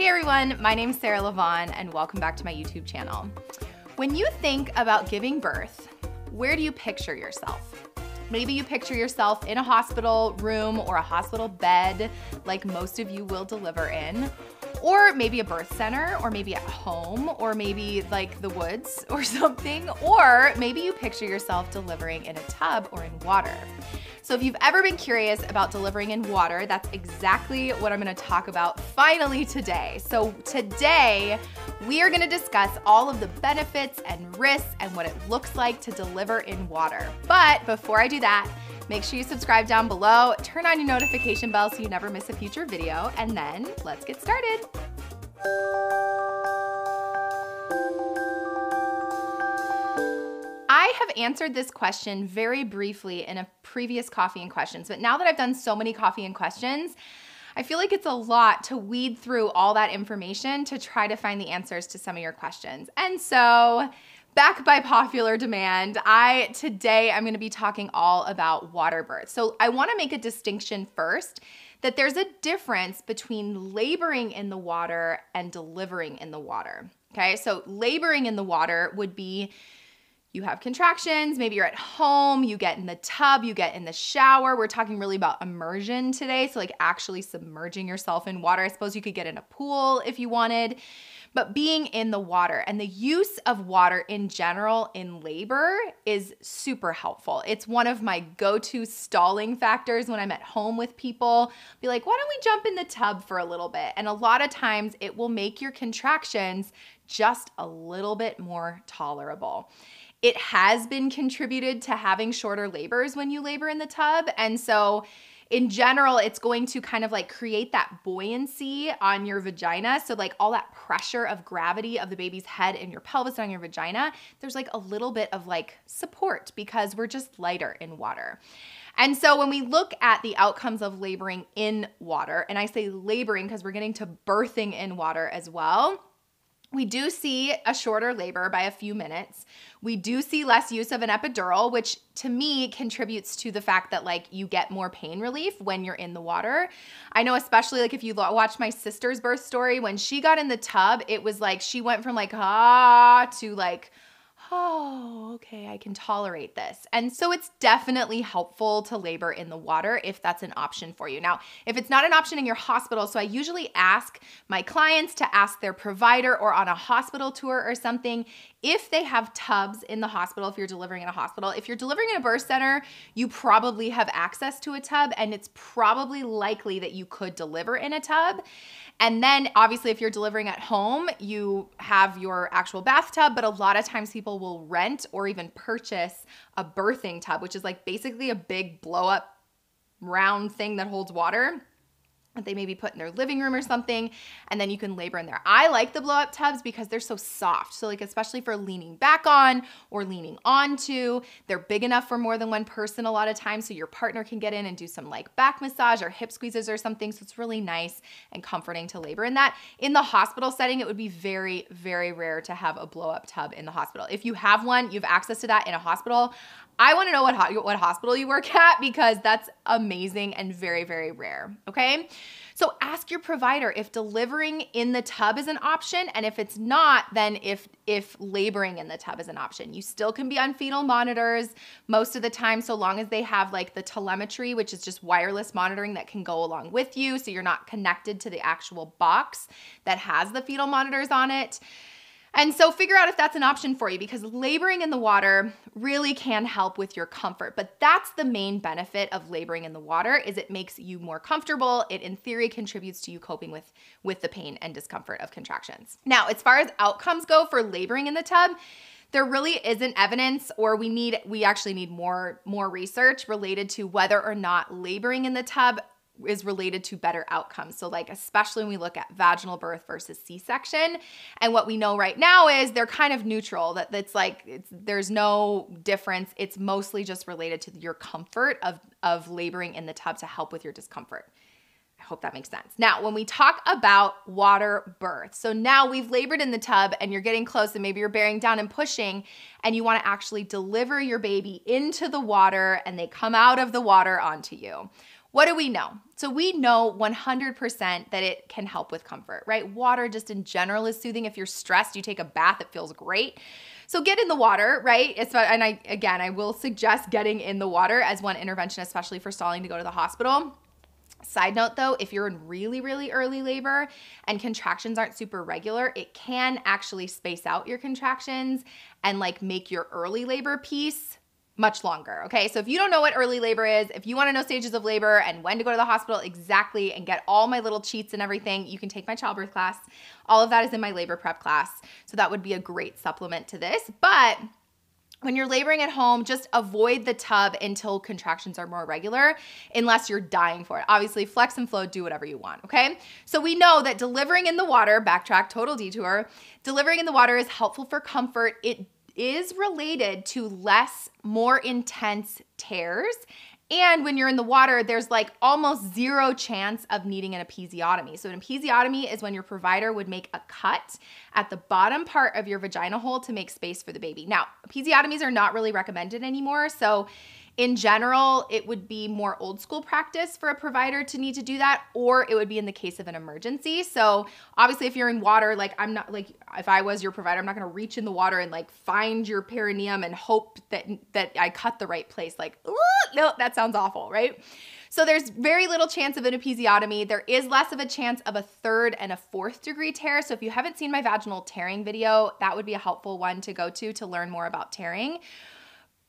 Hey everyone, my name is Sarah Lavon and welcome back to my YouTube channel. When you think about giving birth, where do you picture yourself? Maybe you picture yourself in a hospital room or a hospital bed like most of you will deliver in, or maybe a birth center, or maybe at home, or maybe like the woods or something, or maybe you picture yourself delivering in a tub or in water. So if you've ever been curious about delivering in water, that's exactly what I'm gonna talk about finally today. So today, we are gonna discuss all of the benefits and risks and what it looks like to deliver in water. But before I do that, Make sure you subscribe down below, turn on your notification bell so you never miss a future video, and then let's get started. I have answered this question very briefly in a previous coffee and questions. But now that I've done so many coffee and questions, I feel like it's a lot to weed through all that information to try to find the answers to some of your questions. And so, back by popular demand, I today I'm going to be talking all about water births. So, I want to make a distinction first that there's a difference between laboring in the water and delivering in the water. Okay? So, laboring in the water would be you have contractions, maybe you're at home, you get in the tub, you get in the shower. We're talking really about immersion today, so like actually submerging yourself in water. I suppose you could get in a pool if you wanted, but being in the water and the use of water in general in labor is super helpful. It's one of my go-to stalling factors when I'm at home with people. Be like, "Why don't we jump in the tub for a little bit?" And a lot of times it will make your contractions just a little bit more tolerable it has been contributed to having shorter labors when you labor in the tub. And so, in general, it's going to kind of like create that buoyancy on your vagina. So, like all that pressure of gravity of the baby's head and your pelvis and on your vagina, there's like a little bit of like support because we're just lighter in water. And so, when we look at the outcomes of laboring in water, and I say laboring because we're getting to birthing in water as well we do see a shorter labor by a few minutes. We do see less use of an epidural, which to me contributes to the fact that like you get more pain relief when you're in the water. I know especially like if you watch my sister's birth story when she got in the tub, it was like she went from like ah to like oh, okay, I can tolerate this. And so it's definitely helpful to labor in the water if that's an option for you. Now, if it's not an option in your hospital, so I usually ask my clients to ask their provider or on a hospital tour or something if they have tubs in the hospital, if you're delivering in a hospital, if you're delivering in a birth center, you probably have access to a tub and it's probably likely that you could deliver in a tub. And then obviously, if you're delivering at home, you have your actual bathtub, but a lot of times people will rent or even purchase a birthing tub, which is like basically a big blow up round thing that holds water that they maybe put in their living room or something, and then you can labor in there. I like the blow up tubs because they're so soft. So like, especially for leaning back on or leaning onto, they're big enough for more than one person a lot of times. So your partner can get in and do some like back massage or hip squeezes or something. So it's really nice and comforting to labor in that. In the hospital setting, it would be very, very rare to have a blow up tub in the hospital. If you have one, you have access to that in a hospital, I want to know what ho- what hospital you work at because that's amazing and very very rare, okay? So ask your provider if delivering in the tub is an option and if it's not, then if if laboring in the tub is an option. You still can be on fetal monitors most of the time so long as they have like the telemetry, which is just wireless monitoring that can go along with you so you're not connected to the actual box that has the fetal monitors on it. And so figure out if that's an option for you because laboring in the water really can help with your comfort. But that's the main benefit of laboring in the water is it makes you more comfortable. It in theory contributes to you coping with with the pain and discomfort of contractions. Now, as far as outcomes go for laboring in the tub, there really isn't evidence or we need we actually need more more research related to whether or not laboring in the tub is related to better outcomes. So, like, especially when we look at vaginal birth versus C section. And what we know right now is they're kind of neutral, that it's like it's, there's no difference. It's mostly just related to your comfort of, of laboring in the tub to help with your discomfort. Hope that makes sense. Now, when we talk about water birth, so now we've labored in the tub and you're getting close and maybe you're bearing down and pushing and you wanna actually deliver your baby into the water and they come out of the water onto you. What do we know? So we know 100% that it can help with comfort, right? Water just in general is soothing. If you're stressed, you take a bath, it feels great. So get in the water, right? It's, and I again, I will suggest getting in the water as one intervention especially for stalling to go to the hospital. Side note though, if you're in really, really early labor and contractions aren't super regular, it can actually space out your contractions and like make your early labor piece much longer. Okay, so if you don't know what early labor is, if you wanna know stages of labor and when to go to the hospital exactly and get all my little cheats and everything, you can take my childbirth class. All of that is in my labor prep class. So that would be a great supplement to this. But when you're laboring at home, just avoid the tub until contractions are more regular, unless you're dying for it. Obviously, flex and flow, do whatever you want, okay? So we know that delivering in the water, backtrack, total detour, delivering in the water is helpful for comfort. It is related to less, more intense tears and when you're in the water, there's like almost zero chance of needing an episiotomy. So, an episiotomy is when your provider would make a cut at the bottom part of your vagina hole to make space for the baby. Now, episiotomies are not really recommended anymore. So, in general, it would be more old school practice for a provider to need to do that, or it would be in the case of an emergency. So obviously, if you're in water, like I'm not like if I was your provider, I'm not gonna reach in the water and like find your perineum and hope that that I cut the right place. Like, no, that sounds awful, right? So there's very little chance of an episiotomy. There is less of a chance of a third and a fourth degree tear. So if you haven't seen my vaginal tearing video, that would be a helpful one to go to to learn more about tearing.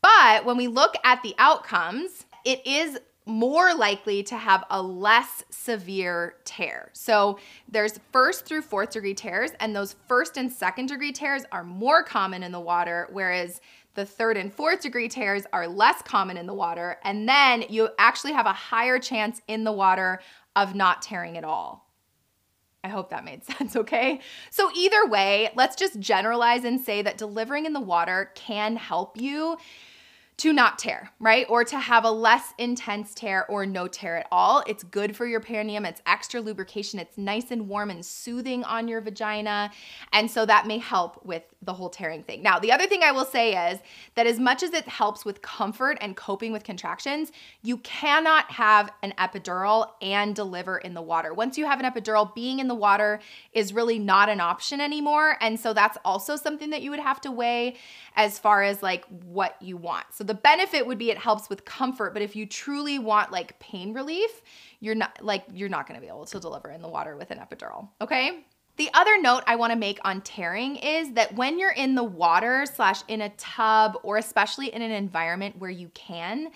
But when we look at the outcomes, it is more likely to have a less severe tear. So there's first through fourth degree tears, and those first and second degree tears are more common in the water, whereas the third and fourth degree tears are less common in the water. And then you actually have a higher chance in the water of not tearing at all. I hope that made sense, okay? So, either way, let's just generalize and say that delivering in the water can help you to not tear, right? Or to have a less intense tear or no tear at all. It's good for your perineum. It's extra lubrication. It's nice and warm and soothing on your vagina. And so that may help with the whole tearing thing. Now, the other thing I will say is that as much as it helps with comfort and coping with contractions, you cannot have an epidural and deliver in the water. Once you have an epidural, being in the water is really not an option anymore. And so that's also something that you would have to weigh as far as like what you want. So the benefit would be it helps with comfort, but if you truly want like pain relief, you're not like you're not going to be able to deliver in the water with an epidural, okay? The other note I wanna make on tearing is that when you're in the water slash in a tub or especially in an environment where you can,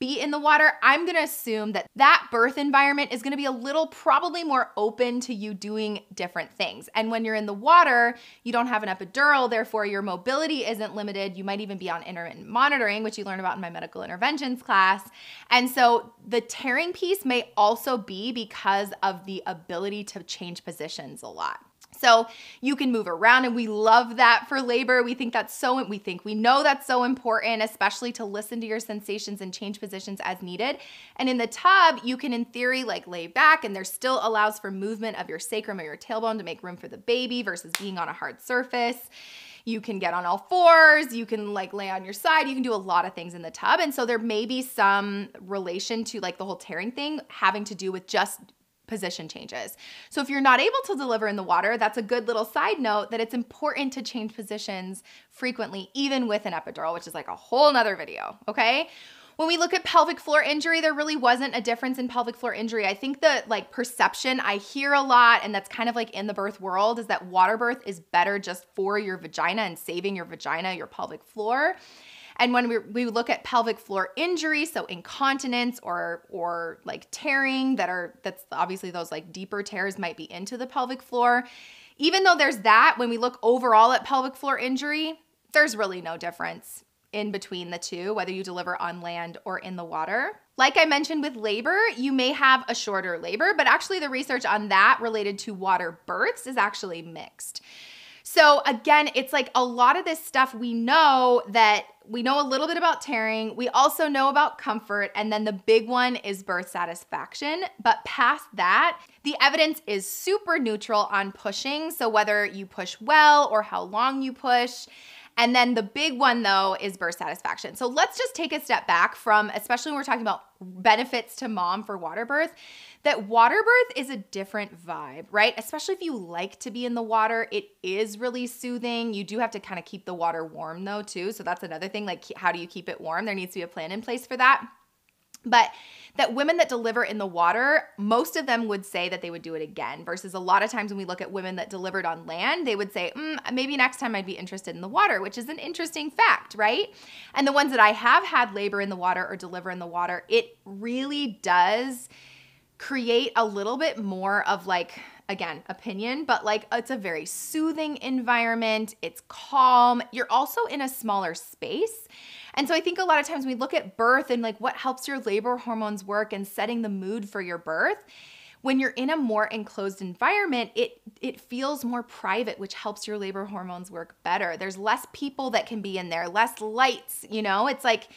be in the water, I'm gonna assume that that birth environment is gonna be a little probably more open to you doing different things. And when you're in the water, you don't have an epidural, therefore your mobility isn't limited. You might even be on intermittent monitoring, which you learn about in my medical interventions class. And so the tearing piece may also be because of the ability to change positions a lot. So you can move around and we love that for labor. We think that's so we think we know that's so important especially to listen to your sensations and change positions as needed. And in the tub, you can in theory like lay back and there still allows for movement of your sacrum or your tailbone to make room for the baby versus being on a hard surface. You can get on all fours, you can like lay on your side, you can do a lot of things in the tub. And so there may be some relation to like the whole tearing thing having to do with just position changes. So if you're not able to deliver in the water, that's a good little side note that it's important to change positions frequently, even with an epidural, which is like a whole nother video, okay? When we look at pelvic floor injury, there really wasn't a difference in pelvic floor injury. I think the like perception I hear a lot, and that's kind of like in the birth world, is that water birth is better just for your vagina and saving your vagina, your pelvic floor. And when we, we look at pelvic floor injury, so incontinence or or like tearing that are that's obviously those like deeper tears might be into the pelvic floor. Even though there's that, when we look overall at pelvic floor injury, there's really no difference in between the two, whether you deliver on land or in the water. Like I mentioned with labor, you may have a shorter labor, but actually the research on that related to water births is actually mixed. So again, it's like a lot of this stuff we know that we know a little bit about tearing. We also know about comfort. And then the big one is birth satisfaction. But past that, the evidence is super neutral on pushing. So whether you push well or how long you push. And then the big one, though, is birth satisfaction. So let's just take a step back from, especially when we're talking about benefits to mom for water birth, that water birth is a different vibe, right? Especially if you like to be in the water, it is really soothing. You do have to kind of keep the water warm, though, too. So that's another thing. Like, how do you keep it warm? There needs to be a plan in place for that. But that women that deliver in the water, most of them would say that they would do it again, versus a lot of times when we look at women that delivered on land, they would say, mm, maybe next time I'd be interested in the water, which is an interesting fact, right? And the ones that I have had labor in the water or deliver in the water, it really does create a little bit more of like, again, opinion, but like it's a very soothing environment, it's calm, you're also in a smaller space. And so I think a lot of times we look at birth and like what helps your labor hormones work and setting the mood for your birth when you're in a more enclosed environment it it feels more private which helps your labor hormones work better there's less people that can be in there less lights you know it's like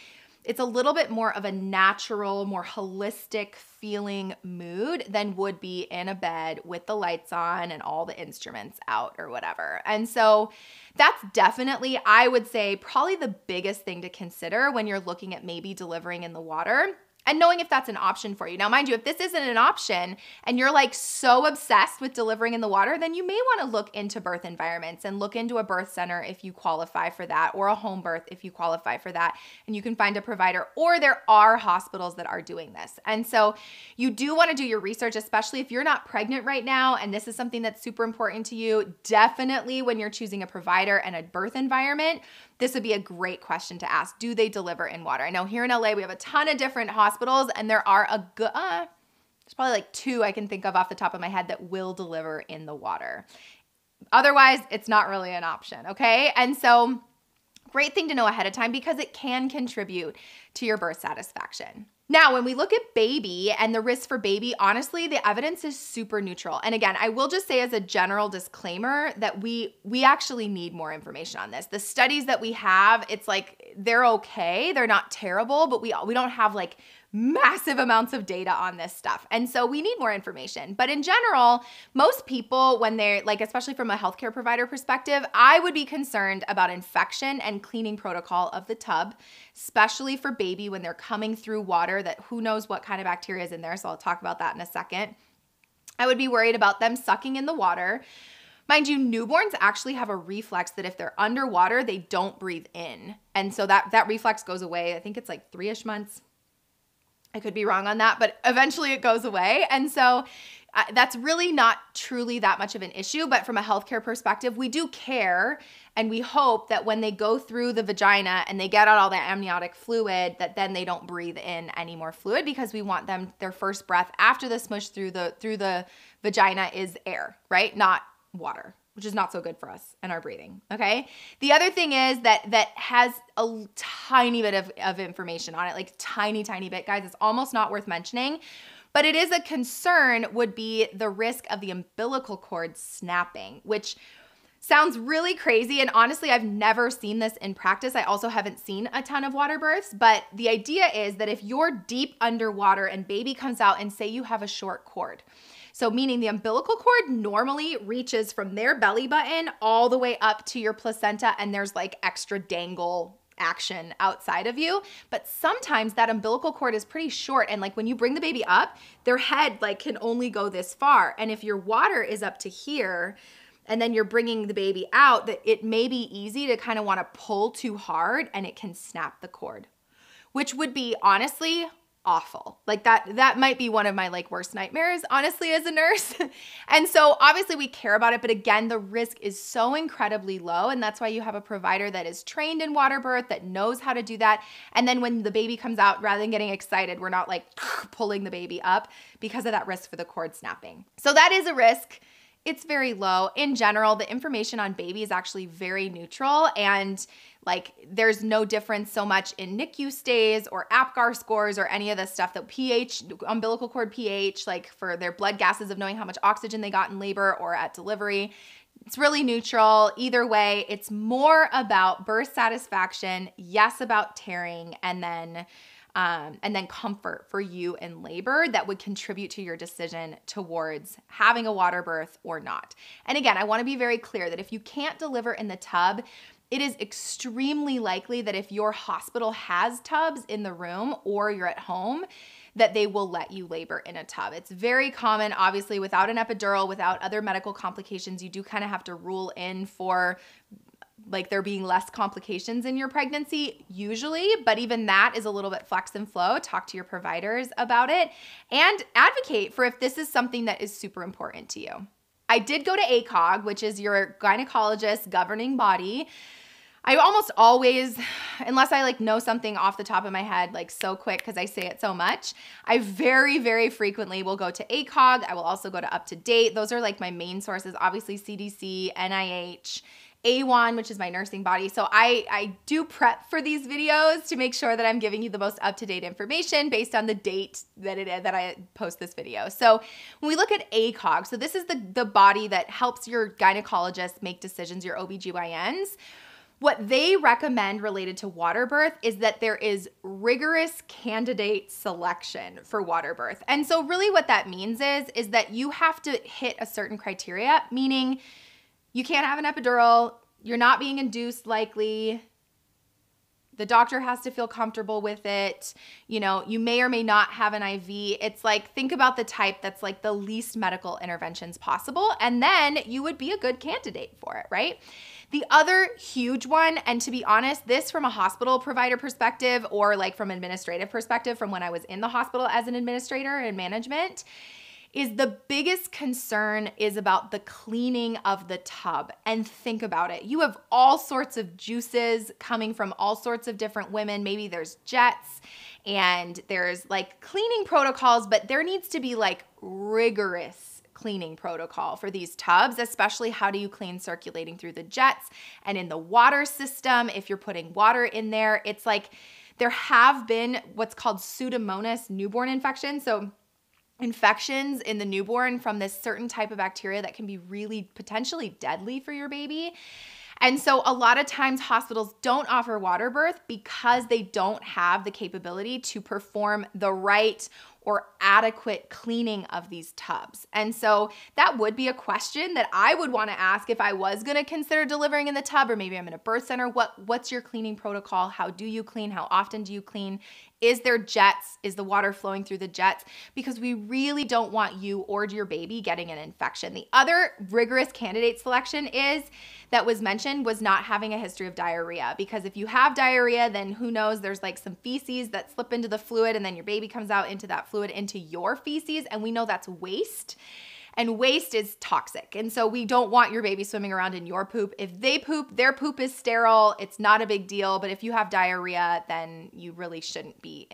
it's a little bit more of a natural, more holistic feeling mood than would be in a bed with the lights on and all the instruments out or whatever. And so that's definitely, I would say, probably the biggest thing to consider when you're looking at maybe delivering in the water and knowing if that's an option for you. Now, mind you, if this isn't an option and you're like so obsessed with delivering in the water, then you may want to look into birth environments and look into a birth center if you qualify for that or a home birth if you qualify for that and you can find a provider or there are hospitals that are doing this. And so you do want to do your research, especially if you're not pregnant right now and this is something that's super important to you. Definitely when you're choosing a provider and a birth environment, this would be a great question to ask. Do they deliver in water? I know here in LA, we have a ton of different hospitals hospitals, and there are a good, uh, there's probably like two I can think of off the top of my head that will deliver in the water. Otherwise, it's not really an option, okay? And so, great thing to know ahead of time because it can contribute to your birth satisfaction. Now, when we look at baby and the risk for baby, honestly, the evidence is super neutral. And again, I will just say as a general disclaimer that we we actually need more information on this. The studies that we have, it's like they're okay, they're not terrible, but we we don't have like massive amounts of data on this stuff. And so we need more information. But in general, most people, when they're like, especially from a healthcare provider perspective, I would be concerned about infection and cleaning protocol of the tub, especially for baby when they're coming through water that who knows what kind of bacteria is in there. So I'll talk about that in a second. I would be worried about them sucking in the water. Mind you, newborns actually have a reflex that if they're underwater, they don't breathe in. And so that, that reflex goes away. I think it's like three ish months, I could be wrong on that, but eventually it goes away. And so uh, that's really not truly that much of an issue. But from a healthcare perspective, we do care and we hope that when they go through the vagina and they get out all that amniotic fluid, that then they don't breathe in any more fluid because we want them their first breath after the smush through the through the vagina is air, right? Not water which is not so good for us and our breathing okay the other thing is that that has a tiny bit of, of information on it like tiny tiny bit guys it's almost not worth mentioning but it is a concern would be the risk of the umbilical cord snapping which sounds really crazy and honestly i've never seen this in practice i also haven't seen a ton of water births but the idea is that if you're deep underwater and baby comes out and say you have a short cord so meaning the umbilical cord normally reaches from their belly button all the way up to your placenta and there's like extra dangle action outside of you. But sometimes that umbilical cord is pretty short. And like when you bring the baby up, their head like can only go this far. And if your water is up to here, and then you're bringing the baby out, that it may be easy to kind of want to pull too hard and it can snap the cord, which would be honestly awful. Like that that might be one of my like worst nightmares honestly as a nurse. and so obviously we care about it, but again the risk is so incredibly low and that's why you have a provider that is trained in water birth that knows how to do that. And then when the baby comes out rather than getting excited, we're not like pulling the baby up because of that risk for the cord snapping. So that is a risk it's very low. In general, the information on baby is actually very neutral and like there's no difference so much in NICU stays or APGAR scores or any of this stuff that pH, umbilical cord pH, like for their blood gases of knowing how much oxygen they got in labor or at delivery. It's really neutral. Either way, it's more about birth satisfaction, yes, about tearing, and then um, and then comfort for you in labor that would contribute to your decision towards having a water birth or not. And again, I wanna be very clear that if you can't deliver in the tub, it is extremely likely that if your hospital has tubs in the room or you're at home, that they will let you labor in a tub. It's very common, obviously, without an epidural, without other medical complications, you do kind of have to rule in for like there being less complications in your pregnancy usually, but even that is a little bit flex and flow. Talk to your providers about it and advocate for if this is something that is super important to you. I did go to ACOG, which is your gynecologist governing body. I almost always, unless I like know something off the top of my head, like so quick because I say it so much, I very, very frequently will go to ACOG. I will also go to Up to Date. Those are like my main sources, obviously CDC, NIH, a1, which is my nursing body. So I, I do prep for these videos to make sure that I'm giving you the most up-to-date information based on the date that it that I post this video. So when we look at ACOG, so this is the, the body that helps your gynecologist make decisions, your OBGYNs. What they recommend related to water birth is that there is rigorous candidate selection for water birth. And so really what that means is is that you have to hit a certain criteria, meaning you can't have an epidural. You're not being induced likely. The doctor has to feel comfortable with it. You know, you may or may not have an IV. It's like, think about the type that's like the least medical interventions possible, and then you would be a good candidate for it, right? The other huge one, and to be honest, this from a hospital provider perspective or like from administrative perspective, from when I was in the hospital as an administrator and management, is the biggest concern is about the cleaning of the tub. And think about it. You have all sorts of juices coming from all sorts of different women. Maybe there's jets and there's like cleaning protocols, but there needs to be like rigorous cleaning protocol for these tubs, especially how do you clean circulating through the jets and in the water system. If you're putting water in there, it's like there have been what's called Pseudomonas newborn infection. So infections in the newborn from this certain type of bacteria that can be really potentially deadly for your baby. And so, a lot of times, hospitals don't offer water birth because they don't have the capability to perform the right or adequate cleaning of these tubs. And so, that would be a question that I would want to ask if I was going to consider delivering in the tub, or maybe I'm in a birth center. What, what's your cleaning protocol? How do you clean? How often do you clean? Is there jets? Is the water flowing through the jets? Because we really don't want you or your baby getting an infection. The other rigorous candidate selection is that was mentioned was not having a history of diarrhea because if you have diarrhea, then who knows, there's like some feces that slip into the fluid and then your baby comes out into that fluid into your feces and we know that's waste. And waste is toxic. And so we don't want your baby swimming around in your poop. If they poop, their poop is sterile. It's not a big deal. But if you have diarrhea, then you really shouldn't be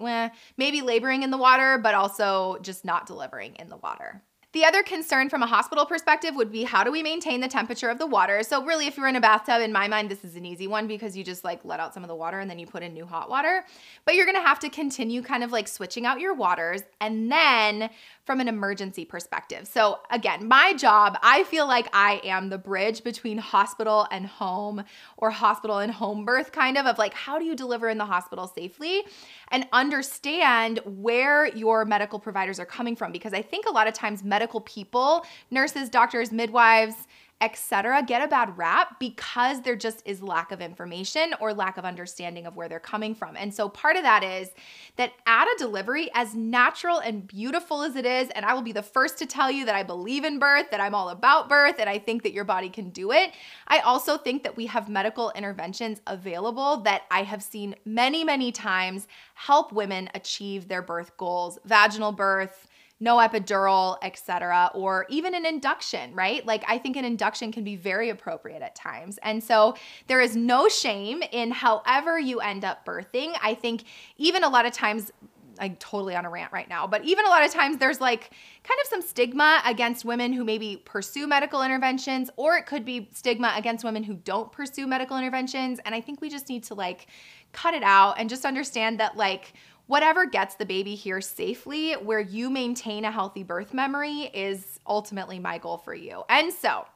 eh, maybe laboring in the water, but also just not delivering in the water. The other concern from a hospital perspective would be how do we maintain the temperature of the water? So really if you're in a bathtub, in my mind, this is an easy one because you just like let out some of the water and then you put in new hot water. But you're gonna have to continue kind of like switching out your waters and then from an emergency perspective. So again, my job, I feel like I am the bridge between hospital and home or hospital and home birth kind of of like how do you deliver in the hospital safely and understand where your medical providers are coming from because I think a lot of times medical medical people, nurses, doctors, midwives, etc get a bad rap because there just is lack of information or lack of understanding of where they're coming from. And so part of that is that at a delivery as natural and beautiful as it is, and I will be the first to tell you that I believe in birth, that I'm all about birth, and I think that your body can do it. I also think that we have medical interventions available that I have seen many, many times help women achieve their birth goals, vaginal birth, no epidural, etc., or even an induction, right? Like I think an induction can be very appropriate at times. And so there is no shame in however you end up birthing. I think even a lot of times I'm totally on a rant right now, but even a lot of times there's like kind of some stigma against women who maybe pursue medical interventions, or it could be stigma against women who don't pursue medical interventions. And I think we just need to like cut it out and just understand that like Whatever gets the baby here safely, where you maintain a healthy birth memory, is ultimately my goal for you. And so,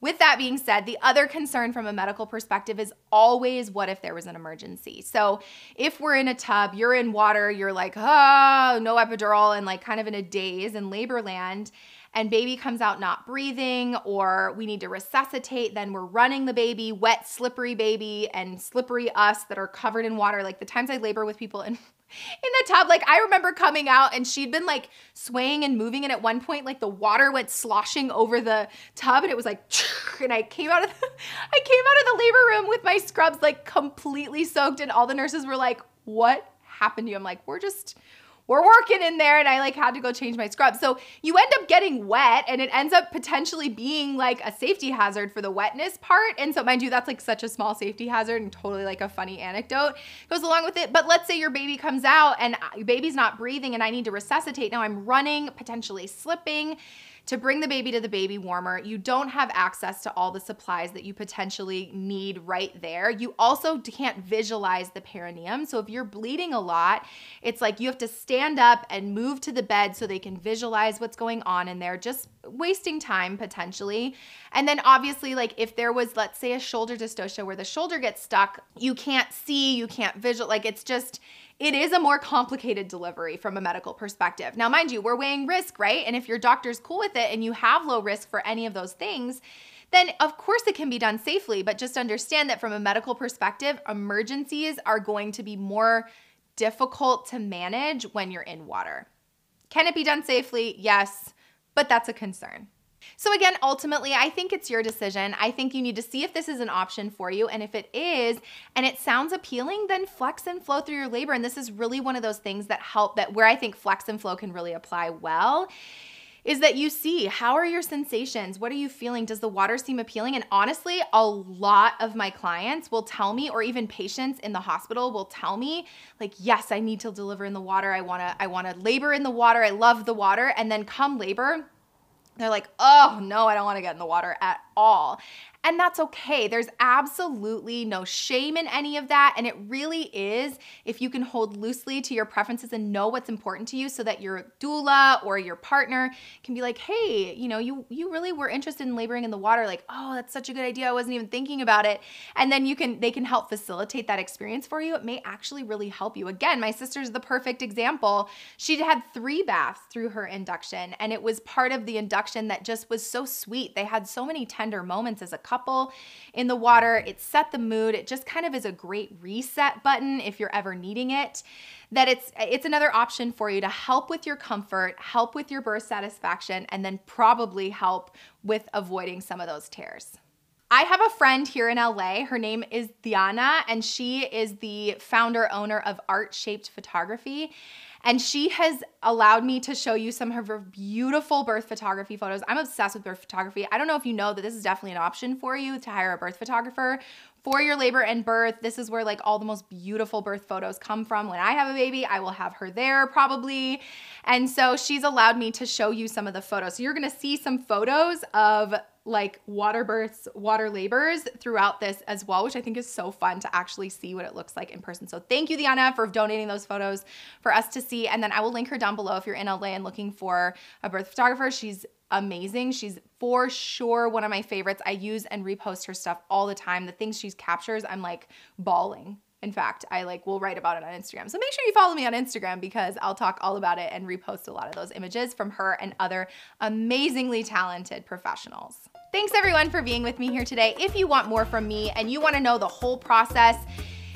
with that being said, the other concern from a medical perspective is always what if there was an emergency? So, if we're in a tub, you're in water, you're like, oh, no epidural, and like kind of in a daze in labor land, and baby comes out not breathing, or we need to resuscitate, then we're running the baby, wet, slippery baby, and slippery us that are covered in water. Like the times I labor with people in in the tub. Like I remember coming out and she'd been like swaying and moving. And at one point, like the water went sloshing over the tub and it was like, and I came out of the, I came out of the labor room with my scrubs like completely soaked. And all the nurses were like, what happened to you? I'm like, we're just, we're working in there and I like had to go change my scrub. So you end up getting wet and it ends up potentially being like a safety hazard for the wetness part. And so mind you, that's like such a small safety hazard and totally like a funny anecdote goes along with it. But let's say your baby comes out and uh, baby's not breathing and I need to resuscitate. Now I'm running, potentially slipping. To bring the baby to the baby warmer, you don't have access to all the supplies that you potentially need right there. You also can't visualize the perineum. So if you're bleeding a lot, it's like you have to stand up and move to the bed so they can visualize what's going on in there, just wasting time potentially. And then obviously, like if there was, let's say, a shoulder dystocia where the shoulder gets stuck, you can't see, you can't visual, like it's just, it is a more complicated delivery from a medical perspective. Now, mind you, we're weighing risk, right? And if your doctor's cool with it and you have low risk for any of those things, then of course it can be done safely, but just understand that from a medical perspective, emergencies are going to be more difficult to manage when you're in water. Can it be done safely? Yes, but that's a concern. So again, ultimately, I think it's your decision. I think you need to see if this is an option for you. And if it is, and it sounds appealing, then flex and flow through your labor. And this is really one of those things that help that where I think flex and flow can really apply well is that you see how are your sensations? What are you feeling? Does the water seem appealing? And honestly, a lot of my clients will tell me or even patients in the hospital will tell me like, "Yes, I need to deliver in the water. I want to I want to labor in the water. I love the water." And then come labor, they're like, oh no, I don't want to get in the water at all. And that's okay. There's absolutely no shame in any of that. And it really is if you can hold loosely to your preferences and know what's important to you so that your doula or your partner can be like, hey, you know, you, you really were interested in laboring in the water. Like, oh, that's such a good idea. I wasn't even thinking about it. And then you can, they can help facilitate that experience for you. It may actually really help you. Again, my sister's the perfect example. She had three baths through her induction and it was part of the induction that just was so sweet. They had so many tender moments as a couple in the water. It set the mood. It just kind of is a great reset button if you're ever needing it. That it's it's another option for you to help with your comfort, help with your birth satisfaction, and then probably help with avoiding some of those tears. I have a friend here in LA. Her name is Diana, and she is the founder owner of Art Shaped Photography. And she has allowed me to show you some of her beautiful birth photography photos. I'm obsessed with birth photography. I don't know if you know that this is definitely an option for you to hire a birth photographer for your labor and birth. This is where like all the most beautiful birth photos come from. When I have a baby, I will have her there probably. And so she's allowed me to show you some of the photos. So you're gonna see some photos of like water births, water labors throughout this as well, which I think is so fun to actually see what it looks like in person. So thank you, Diana, for donating those photos for us to see. And then I will link her down below if you're in LA and looking for a birth photographer. She's amazing. She's for sure one of my favorites. I use and repost her stuff all the time. The things she captures, I'm like bawling. In fact, I like will write about it on Instagram. So make sure you follow me on Instagram because I'll talk all about it and repost a lot of those images from her and other amazingly talented professionals. Thanks everyone for being with me here today. If you want more from me and you wanna know the whole process,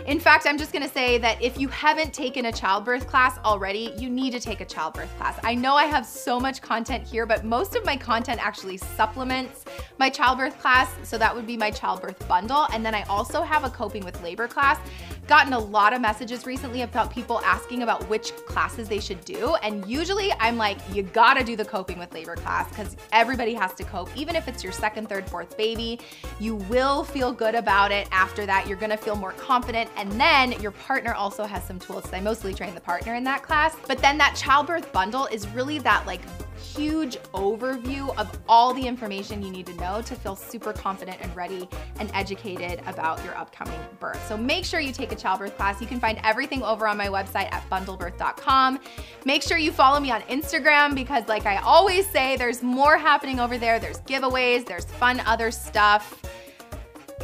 in fact, I'm just gonna say that if you haven't taken a childbirth class already, you need to take a childbirth class. I know I have so much content here, but most of my content actually supplements my childbirth class. So that would be my childbirth bundle. And then I also have a coping with labor class. Gotten a lot of messages recently about people asking about which classes they should do. And usually I'm like, you gotta do the coping with labor class because everybody has to cope. Even if it's your second, third, fourth baby, you will feel good about it after that. You're gonna feel more confident and then your partner also has some tools. So I mostly train the partner in that class. But then that childbirth bundle is really that like huge overview of all the information you need to know to feel super confident and ready and educated about your upcoming birth. So make sure you take a childbirth class. You can find everything over on my website at bundlebirth.com. Make sure you follow me on Instagram because like I always say, there's more happening over there. There's giveaways, there's fun other stuff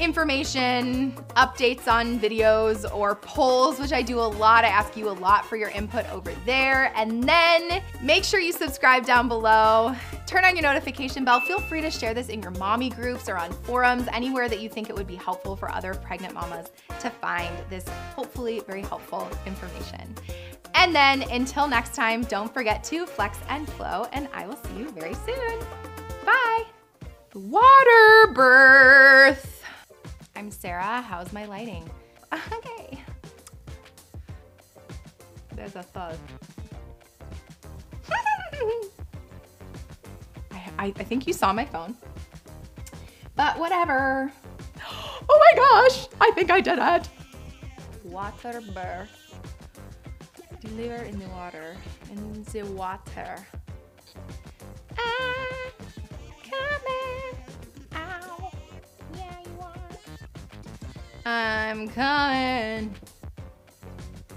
information, updates on videos or polls, which I do a lot. I ask you a lot for your input over there. And then make sure you subscribe down below. Turn on your notification bell. Feel free to share this in your mommy groups or on forums, anywhere that you think it would be helpful for other pregnant mamas to find this hopefully very helpful information. And then until next time, don't forget to flex and flow, and I will see you very soon. Bye. Water birth. I'm Sarah. How's my lighting? Okay. There's a thud. I, I, think you saw my phone. But whatever. Oh my gosh! I think I did it! Water burr. Deliver in the water. In the water. Ah! I'm coming.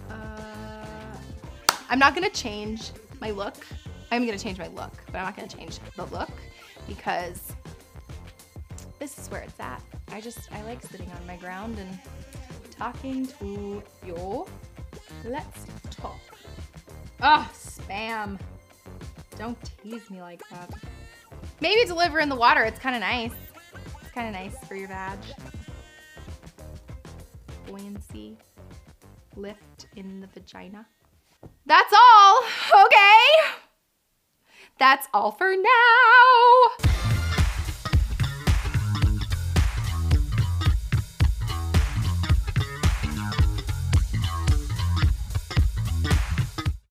Uh, I'm not gonna change my look. I'm gonna change my look, but I'm not gonna change the look because this is where it's at. I just, I like sitting on my ground and talking to you. Let's talk. Oh, spam. Don't tease me like that. Maybe deliver in the water. It's kind of nice. It's kind of nice for your badge buoyancy lift in the vagina. That's all, okay? That's all for now.